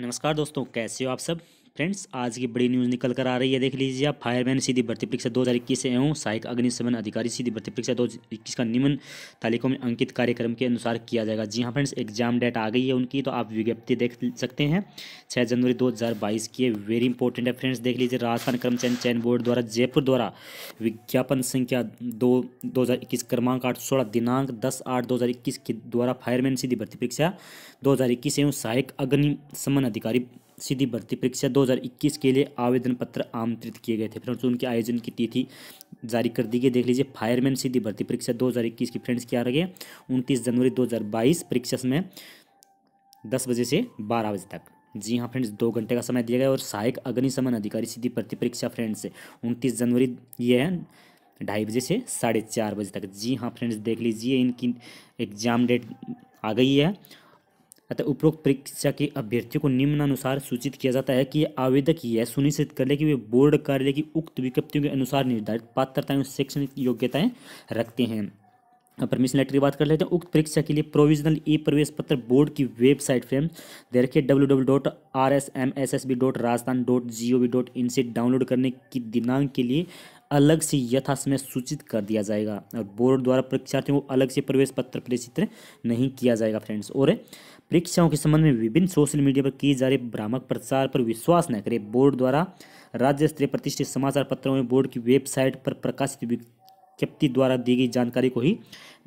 नमस्कार दोस्तों कैसे हो आप सब फ्रेंड्स आज की बड़ी न्यूज़ निकल कर आ रही है देख लीजिए आप फायरमैन सीधी भर्ती परीक्षा दो हज़ार इक्कीस एवं सहायक अग्निशमन अधिकारी सीधी भर्ती परीक्षा दो हज़ार इक्कीस का निम्न तारीखों में अंकित कार्यक्रम के अनुसार किया जाएगा जी हाँ फ्रेंड्स एग्जाम डेट आ गई है उनकी तो आप विज्ञप्ति देख सकते हैं छः जनवरी दो हज़ार बाईस की है वेरी इंपॉर्टेंट है फ्रेंड्स देख लीजिए राजस्थान कर्मचारी चयन बोर्ड द्वारा जयपुर द्वारा विज्ञापन संख्या दो दो हज़ार इक्कीस क्रमांक आठ सोलह दिनांक दस आठ दो हज़ार इक्कीस के द्वारा फायरमैन सीधी भर्ती परीक्षा दो हज़ार इक्कीस एवं सहायक अग्निशमन अधिकारी सीधी भर्ती परीक्षा 2021 के लिए आवेदन पत्र आमंत्रित किए गए थे फ्रेंड्स उनके आयोजन की तिथि जारी कर दी गई देख लीजिए फायरमैन सीधी भर्ती परीक्षा 2021 की फ्रेंड्स क्या रहे उनतीस जनवरी 2022 परीक्षा समय दस बजे से बारह बजे तक जी हाँ फ्रेंड्स दो घंटे का समय दिया गया और सहायक अग्निशमन अधिकारी सीधी भर्ती परीक्षा फ्रेंड्स उनतीस जनवरी ये है ढाई बजे से साढ़े चार बजे तक जी हाँ फ्रेंड्स देख लीजिए इनकी एग्ज़ाम डेट आ गई है अतः उपरोक्त परीक्षा के अभ्यर्थियों को निम्नानुसार सूचित किया जाता है कि आवेदक यह सुनिश्चित कर ले कि वे बोर्ड कार्यालय की उक्त विज्ञप्तियों के अनुसार निर्धारित पात्रताएं और शैक्षणिक योग्यताएं रखते हैं परमिशन लेटर की बात कर लेते हैं उक्त परीक्षा के लिए प्रोविजनल ई प्रवेश पत्र बोर्ड की वेबसाइट पर दे रखिए W W dot R S M S S B dot Rajasthan dot G O V dot in से डाउनलोड करने की दिनांक के लिए अलग से यथासमय सूचित कर दिया जाएगा और बोर्ड द्वारा परीक्षार्थियों को अलग से प्रवेश पत्र प्रेषित नहीं किया जाएगा फ्रेंड्स और परीक्षाओं के संबंध में विभिन्न सोशल मीडिया पर किए जा रहे भ्रामक प्रचार पर विश्वास न करें बोर्ड द्वारा राज्य स्तरीय प्रतिष्ठित समाचार पत्रों में बोर्ड की वेबसाइट पर प्रकाशित विज्ञप्ति द्वारा दी गई जानकारी को ही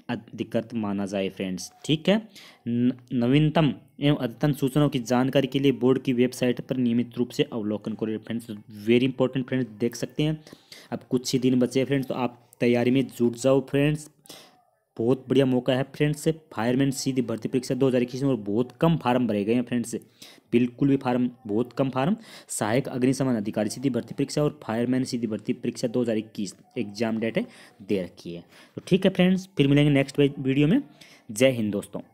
अधिकृत माना जाए फ्रेंड्स ठीक है नवीनतम एवं अद्यतन सूचनाओं की जानकारी के लिए बोर्ड की वेबसाइट पर नियमित रूप से अवलोकन करें फ्रेंड्स वेरी इंपॉर्टेंट फ्रेंड्स देख सकते हैं अब कुछ ही दिन बचे फ्रेंड्स तो आप तैयारी में जुट जाओ फ्रेंड्स बहुत बढ़िया मौका है फ्रेंड्स से फायरमैन सीधी भर्ती परीक्षा दो हज़ार इक्कीस में और बहुत कम फार्म भरे गए हैं फ्रेंड्स से बिल्कुल भी फार्म बहुत कम फार्म सहायक अग्निशमन अधिकारी सीधी भर्ती परीक्षा और फायरमैन सीधी भर्ती परीक्षा दो हज़ार इक्कीस एग्जाम डेट है दे रखी है तो ठीक है फ्रेंड्स फिर मिलेंगे नेक्स्ट वीडियो में जय हिंद दोस्तों